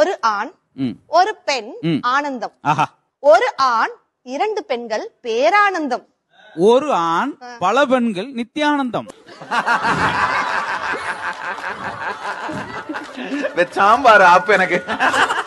ஒரு ஆண் ஒரு பெண் ஆனந்தம் ஒரு ஆண் இரண்டு பெண்கள் பேரானந்தம் ஒரு ஆண் பல பெண்கள் நித்தியானந்தம் சாம்பார் ஆப்பு எனக்கு